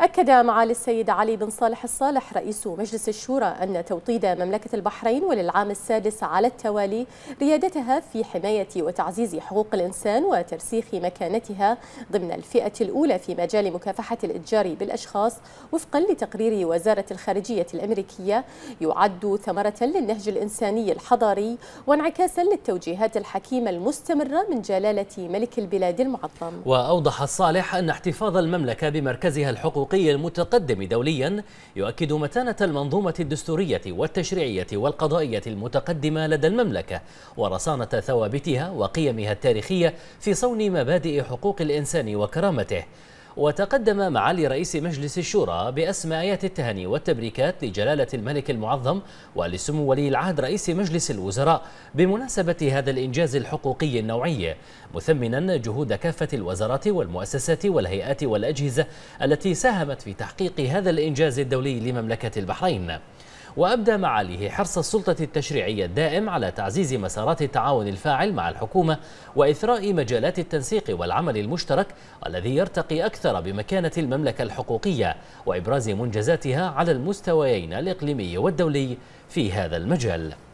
أكد معالي السيد علي بن صالح الصالح رئيس مجلس الشورى أن توطيد مملكة البحرين وللعام السادس على التوالي ريادتها في حماية وتعزيز حقوق الإنسان وترسيخ مكانتها ضمن الفئة الأولى في مجال مكافحة الإتجار بالأشخاص وفقا لتقرير وزارة الخارجية الأمريكية يعد ثمرة للنهج الإنساني الحضاري وانعكاسا للتوجيهات الحكيمة المستمرة من جلالة ملك البلاد المعظم وأوضح الصالح أن احتفاظ المملكة بمركزها الحقوقي الحقوقي المتقدم دوليا يؤكد متانة المنظومة الدستورية والتشريعية والقضائية المتقدمة لدى المملكة ورصانة ثوابتها وقيمها التاريخية في صون مبادئ حقوق الإنسان وكرامته وتقدم معالي رئيس مجلس الشورى باسماء آيات التهاني والتبريكات لجلالة الملك المعظم ولسمو ولي العهد رئيس مجلس الوزراء بمناسبة هذا الإنجاز الحقوقي النوعي مثمنا جهود كافة الوزارات والمؤسسات والهيئات والأجهزة التي ساهمت في تحقيق هذا الإنجاز الدولي لمملكة البحرين وأبدى معاليه حرص السلطة التشريعية الدائم على تعزيز مسارات التعاون الفاعل مع الحكومة وإثراء مجالات التنسيق والعمل المشترك الذي يرتقي أكثر بمكانة المملكة الحقوقية وإبراز منجزاتها على المستويين الإقليمي والدولي في هذا المجال